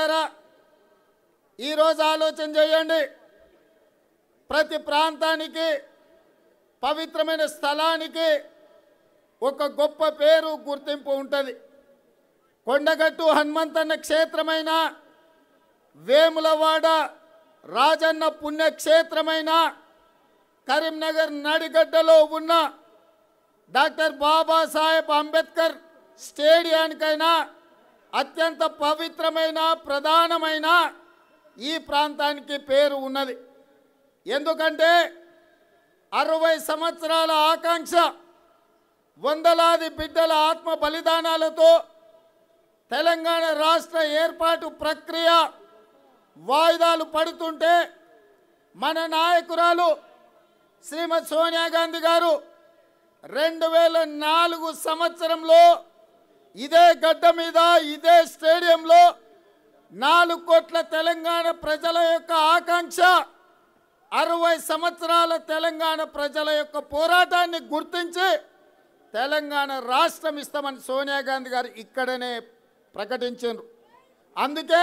సోదరులారా ఈరోజు ఆలోచన చేయండి ప్రతి ప్రాంతానికి పవిత్రమైన స్థలానికి ఒక గొప్ప పేరు గుర్తింపు ఉంటుంది కొండగట్టు హనుమంతన్న క్షేత్రమైన వేములవాడ రాజన్న పుణ్యక్షేత్రమైన కరీంనగర్ నడిగడ్డలో ఉన్న డాక్టర్ బాబాసాహెబ్ అంబేద్కర్ స్టేడియానికైనా అత్యంత పవిత్రమైన ప్రధానమైన ఈ ప్రాంతానికి పేరు ఉన్నది ఎందుకంటే అరవై సంవత్సరాల ఆకాంక్ష వందలాది బిడ్డల ఆత్మ బలిదానాలతో తెలంగాణ రాష్ట్ర ఏర్పాటు ప్రక్రియ వాయిదాలు పడుతుంటే మన నాయకురాలు శ్రీమతి సోనియా గాంధీ గారు రెండు వేల నాలుగు సంవత్సరంలో ఇదే గడ్డ మీద ఇదే స్టేడియంలో నాలుగు కోట్ల తెలంగాణ ప్రజల యొక్క ఆకాంక్ష అరవై సంవత్సరాల తెలంగాణ ప్రజల యొక్క పోరాటాన్ని గుర్తించి తెలంగాణ రాష్ట్రం ఇస్తామని సోనియా గాంధీ గారు ఇక్కడనే ప్రకటించారు అందుకే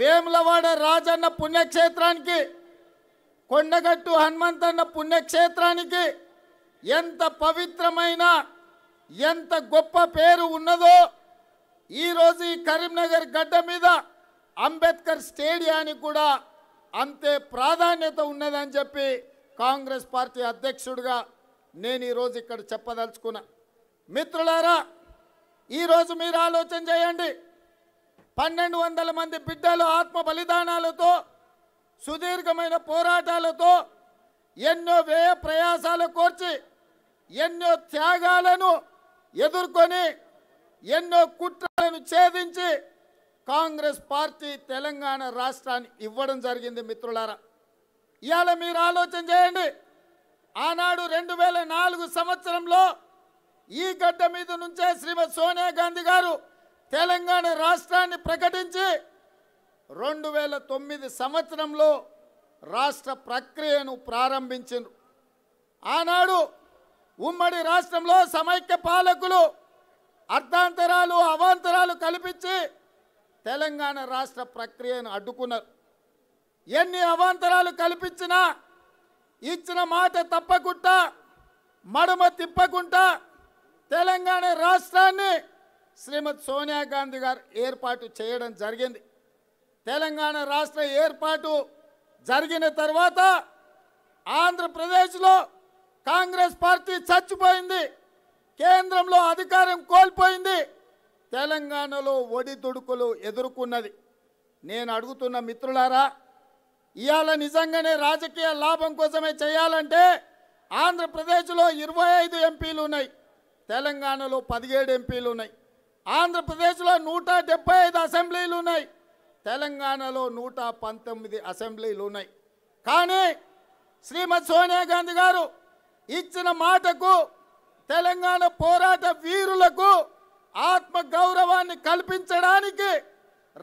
వేములవాడ రాజన్న పుణ్యక్షేత్రానికి కొండగట్టు హనుమంతన్న పుణ్యక్షేత్రానికి ఎంత పవిత్రమైన ఎంత గొప్ప పేరు ఉన్నదో ఈరోజు ఈ కరీంనగర్ గడ్డ మీద అంబేద్కర్ స్టేడియానికి కూడా అంతే ప్రాధాన్యత ఉన్నదని చెప్పి కాంగ్రెస్ పార్టీ అధ్యక్షుడిగా నేను ఈరోజు ఇక్కడ చెప్పదలుచుకున్నా మిత్రులారా ఈరోజు మీరు ఆలోచన చేయండి పన్నెండు వందల మంది బిడ్డలు ఆత్మ బలిదానాలతో సుదీర్ఘమైన పోరాటాలతో ఎన్నో వ్యయ ప్రయాసాలు కోర్చి ఎన్నో త్యాగాలను ఎదుర్కొని ఎన్నో కుట్రలను ఛేదించి కాంగ్రెస్ పార్టీ తెలంగాణ రాష్ట్రాన్ని ఇవ్వడం జరిగింది మిత్రులారా ఇవాళ మీరు ఆలోచన చేయండి ఆనాడు రెండు వేల నాలుగు సంవత్సరంలో ఈ గడ్డ మీద నుంచే శ్రీమతి సోనియా గాంధీ గారు తెలంగాణ రాష్ట్రాన్ని ప్రకటించి రెండు వేల తొమ్మిది సంవత్సరంలో రాష్ట్ర ప్రక్రియను ప్రారంభించారు ఆనాడు ఉమ్మడి రాష్ట్రంలో సమైక్య పాలకులు అర్థాంతరాలు అవాంతరాలు కల్పించి తెలంగాణ రాష్ట్ర ప్రక్రియను అడ్డుకున్నారు ఎన్ని అవాంతరాలు కల్పించినా ఇచ్చిన మాట తప్పకుండా మడమ తిప్పకుండా తెలంగాణ రాష్ట్రాన్ని శ్రీమతి సోనియా గాంధీ గారు ఏర్పాటు చేయడం జరిగింది తెలంగాణ రాష్ట్ర ఏర్పాటు జరిగిన తర్వాత ఆంధ్రప్రదేశ్లో కాంగ్రెస్ పార్టీ చచ్చిపోయింది కేంద్రంలో అధికారం కోల్పోయింది తెలంగాణలో ఒడిదుడుకులు ఎదుర్కొన్నది నేను అడుగుతున్న మిత్రులారా ఇవాళ నిజంగానే రాజకీయ లాభం కోసమే చేయాలంటే ఆంధ్రప్రదేశ్లో ఇరవై ఐదు ఎంపీలు ఉన్నాయి తెలంగాణలో పదిహేడు ఎంపీలు ఉన్నాయి ఆంధ్రప్రదేశ్లో నూట డెబ్బై ఐదు అసెంబ్లీలు ఉన్నాయి తెలంగాణలో నూట పంతొమ్మిది అసెంబ్లీలు ఉన్నాయి కానీ శ్రీమతి సోనియా గాంధీ గారు ఇచ్చిన మాటకు తెలంగాణ పోరాట వీరులకు ఆత్మ గౌరవాన్ని కల్పించడానికి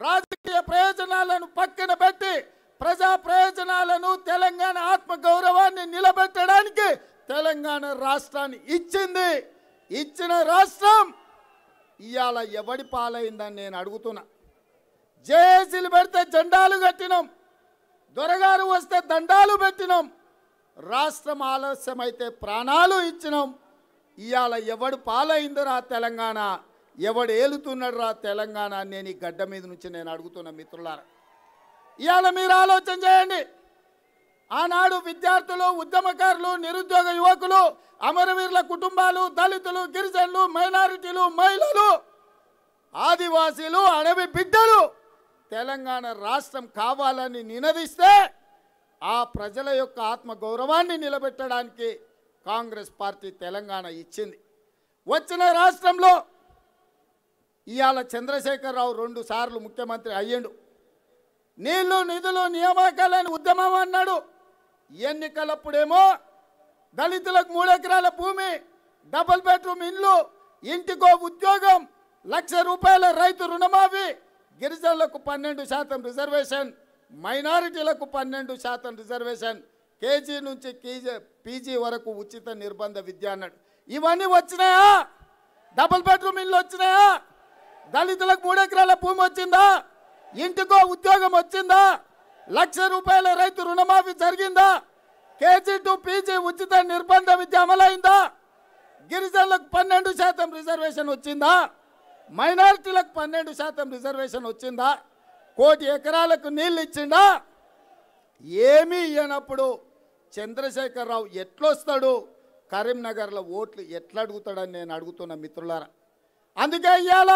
రాజకీయ ప్రయోజనాలను పక్కన పెట్టి ప్రజా ప్రయోజనాలను తెలంగాణ ఆత్మ గౌరవాన్ని నిలబెట్టడానికి తెలంగాణ రాష్ట్రాన్ని ఇచ్చింది ఇచ్చిన రాష్ట్రం ఇవాళ ఎవడి పాలైందని నేను అడుగుతున్నా జేఏసీలు పెడితే జెండాలు కట్టినాం దొరగారు వస్తే దండాలు పెట్టినాం రాష్ట్రం ఆలస్యమైతే ప్రాణాలు ఇచ్చినాం ఇవాళ ఎవడు పాలైందిరా తెలంగాణ ఎవడు ఏలుతున్నాడు రా తెలంగాణ నేను ఈ గడ్డ మీద నుంచి నేను అడుగుతున్న మిత్రులారా ఇవాళ మీరు ఆలోచన చేయండి ఆనాడు విద్యార్థులు ఉద్యమకారులు నిరుద్యోగ యువకులు అమరవీరుల కుటుంబాలు దళితులు గిరిజనులు మైనారిటీలు మహిళలు ఆదివాసీలు అడవి బిడ్డలు తెలంగాణ రాష్ట్రం కావాలని నినదిస్తే ఆ ప్రజల యొక్క ఆత్మ గౌరవాన్ని నిలబెట్టడానికి కాంగ్రెస్ పార్టీ తెలంగాణ ఇచ్చింది వచ్చిన రాష్ట్రంలో ఇవాళ చంద్రశేఖరరావు రెండు సార్లు ముఖ్యమంత్రి అయ్యిండు నీళ్లు నిధులు నియామకాలని ఉద్యమం అన్నాడు ఎన్నికలప్పుడేమో దళితులకు మూడెకరాల భూమి డబుల్ బెడ్రూమ్ ఇండ్లు ఇంటికో ఉద్యోగం లక్ష రూపాయల రైతు రుణమాఫీ గిరిజనులకు పన్నెండు శాతం రిజర్వేషన్ మైనారిటీలకు పన్నెండు శాతం రిజర్వేషన్ కేజీ నుంచి కేజీ పీజీ వరకు ఉచిత నిర్బంధ విద్య అన్నాడు ఇవన్నీ వచ్చినాయా డబుల్ బెడ్రూమ్ ఇల్లు వచ్చినాయా దళితులకు మూడెకరాల భూమి వచ్చిందా ఇంటికో ఉద్యోగం వచ్చిందా లక్ష రూపాయల రైతు రుణమాఫీ జరిగిందా కేజీ టు పీజీ ఉచిత నిర్బంధ విద్య అమలైందా గిరిజనులకు పన్నెండు శాతం రిజర్వేషన్ వచ్చిందా మైనారిటీలకు పన్నెండు శాతం రిజర్వేషన్ వచ్చిందా కోటి ఎకరాలకు నీళ్ళు ఇచ్చిండా ఏమీ ఇయ్యనప్పుడు చంద్రశేఖరరావు ఎట్లొస్తాడు కరీంనగర్లో ఓట్లు ఎట్లా అడుగుతాడని నేను అడుగుతున్న మిత్రులారా అందుకే ఇయ్యాల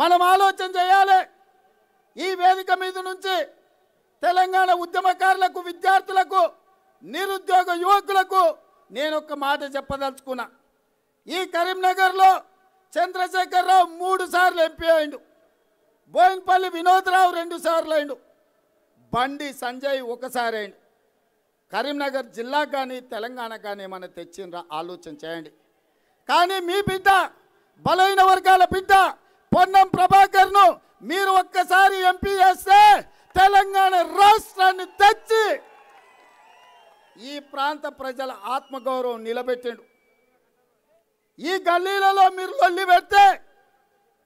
మనం ఆలోచన చేయాలి ఈ వేదిక మీద నుంచి తెలంగాణ ఉద్యమకారులకు విద్యార్థులకు నిరుద్యోగ యువకులకు నేను ఒక మాట చెప్పదలుచుకున్నా ఈ కరీంనగర్లో చంద్రశేఖరరావు మూడు సార్లు ఎంపీ అయిండు బోయిన్పల్లి వినోద్రావు రెండు సార్లు అయిండు బండి సంజయ్ ఒకసారి అయిండు కరీంనగర్ జిల్లా కానీ తెలంగాణ కానీ ఏమైనా తెచ్చిండ్రా ఆలోచన చేయండి కానీ మీ బిడ్డ బలమైన వర్గాల బిడ్డ పొన్నం ప్రభాకర్ను మీరు ఒక్కసారి ఎంపీ చేస్తే తెలంగాణ రాష్ట్రాన్ని తెచ్చి ఈ ప్రాంత ప్రజల ఆత్మగౌరవం నిలబెట్టిండు ఈ గల్లీలలో మీరు లొల్లి పెడితే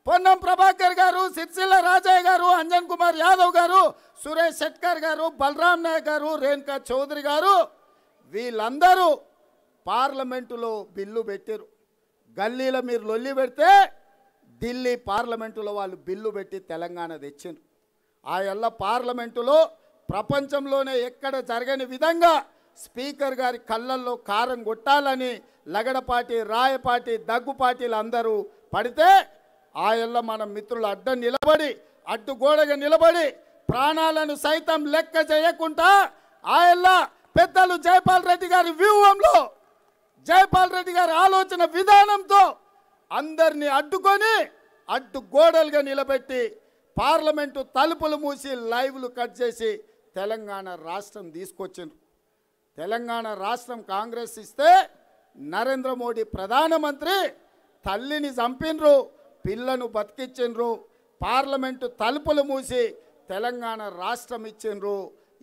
పొన్నం ప్రభాకర్ గారు సిరిసిల్ల రాజయ్య గారు అంజన్ కుమార్ యాదవ్ గారు సురేష్ శెట్కర్ గారు బలరాం నాయక్ గారు రేణుకా చౌదరి గారు వీళ్ళందరూ పార్లమెంటులో బిల్లు పెట్టారు గల్లీల మీరు లొల్లి పెడితే ఢిల్లీ పార్లమెంటులో వాళ్ళు బిల్లు పెట్టి తెలంగాణ తెచ్చిండ్రు ఆ ఎల్ల పార్లమెంటులో ప్రపంచంలోనే ఎక్కడ జరగని విధంగా స్పీకర్ గారి కళ్ళల్లో కారం కొట్టాలని లగడపాటి రాయపాటి దగ్గుపాటిలు అందరూ పడితే ఆయల్లో మన మిత్రులు అడ్డ నిలబడి అడ్డుగోడగా నిలబడి ప్రాణాలను సైతం లెక్క చేయకుండా ఆయల్ల పెద్దలు జయపాల్ రెడ్డి గారి వ్యూహంలో జయపాల్ రెడ్డి గారి ఆలోచన విధానంతో అందరినీ అడ్డుకొని అడ్డు గోడలుగా నిలబెట్టి పార్లమెంటు తలుపులు మూసి లైవ్లు కట్ చేసి తెలంగాణ రాష్ట్రం తీసుకొచ్చిండ్రు తెలంగాణ రాష్ట్రం కాంగ్రెస్ ఇస్తే నరేంద్ర మోడీ ప్రధానమంత్రి తల్లిని చంపినరు పిల్లను బతికించిండ్రు పార్లమెంటు తలుపులు మూసి తెలంగాణ రాష్ట్రం ఇచ్చిండ్రు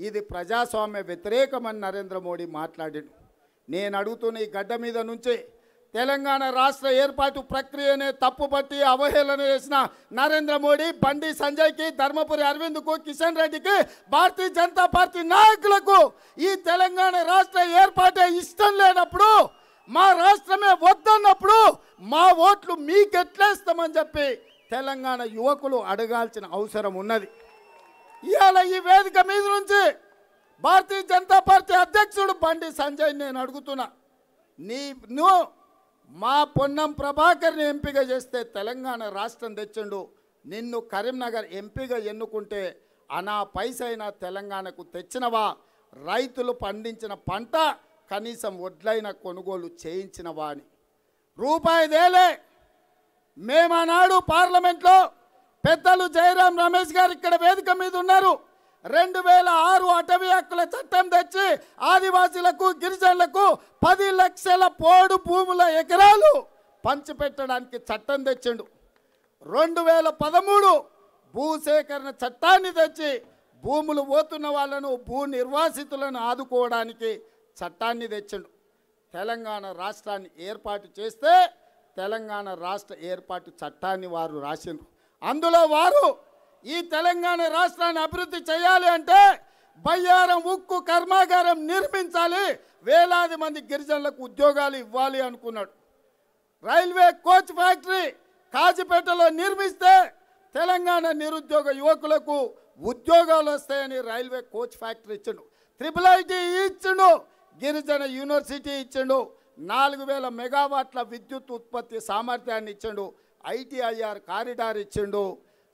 ఇది ప్రజాస్వామ్య వ్యతిరేకమని నరేంద్ర మోడీ మాట్లాడిండు నేను అడుగుతున్న ఈ గడ్డ మీద నుంచి తెలంగాణ రాష్ట్ర ఏర్పాటు ప్రక్రియనే తప్పుపట్టి అవహేళన చేసిన నరేంద్ర మోడీ బండి సంజయ్కి ధర్మపురి అరవింద్కు కిషన్ రెడ్డికి భారతీయ జనతా పార్టీ నాయకులకు ఈ తెలంగాణ రాష్ట్ర ఏర్పాటే ఇష్టం లేనప్పుడు మా రాష్ట్రమే వద్దన్నప్పుడు మా ఓట్లు మీకెట్లేస్తామని చెప్పి తెలంగాణ యువకులు అడగాల్సిన అవసరం ఉన్నది ఇవాళ ఈ వేదిక మీద నుంచి భారతీయ జనతా పార్టీ అధ్యక్షుడు బండి సంజయ్ నేను అడుగుతున్నా నీ నువ్వు మా పొన్నం ప్రభాకర్ని ఎంపిక చేస్తే తెలంగాణ రాష్ట్రం తెచ్చిండు నిన్ను కరీంనగర్ ఎంపీగా ఎన్నుకుంటే అనా పైసైనా తెలంగాణకు తెచ్చినవా రైతులు పండించిన పంట కనీసం వడ్లైన కొనుగోలు చేయించిన వాణి రూపాయి దేలే మేమనాడు పార్లమెంట్లో పెద్దలు జయరాం రమేష్ గారు ఇక్కడ వేదిక మీద ఉన్నారు రెండు వేల ఆరు అటవీ హక్కుల చట్టం తెచ్చి ఆదివాసులకు గిరిజనులకు పది లక్షల పోడు భూముల ఎకరాలు పంచిపెట్టడానికి చట్టం తెచ్చిండు రెండు వేల పదమూడు భూసేకరణ చట్టాన్ని తెచ్చి భూములు పోతున్న వాళ్ళను భూ నిర్వాసితులను ఆదుకోవడానికి చట్టాన్ని తెచ్చిండు తెలంగాణ రాష్ట్రాన్ని ఏర్పాటు చేస్తే తెలంగాణ రాష్ట్ర ఏర్పాటు చట్టాన్ని వారు రాసిండ్రు అందులో వారు ఈ తెలంగాణ రాష్ట్రాన్ని అభివృద్ధి చేయాలి అంటే బయ్యారం ఉక్కు కర్మాగారం నిర్మించాలి వేలాది మంది గిరిజనులకు ఉద్యోగాలు ఇవ్వాలి అనుకున్నాడు రైల్వే కోచ్ ఫ్యాక్టరీ కాజీపేటలో నిర్మిస్తే తెలంగాణ నిరుద్యోగ యువకులకు ఉద్యోగాలు వస్తాయని రైల్వే కోచ్ ఫ్యాక్టరీ ఇచ్చిండు ట్రిపుల్ ఐటీ ఇచ్చిండు గిరిజన యూనివర్సిటీ ఇచ్చిండు నాలుగు వేల మెగావాట్ల విద్యుత్ ఉత్పత్తి సామర్థ్యాన్ని ఇచ్చిండు ఐటీఐఆర్ కారిడార్ ఇచ్చిండు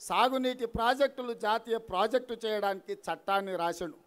సాగునీటి ప్రాజెక్టులు జాతీయ ప్రాజెక్టు చేయడానికి చట్టాన్ని రాసిండు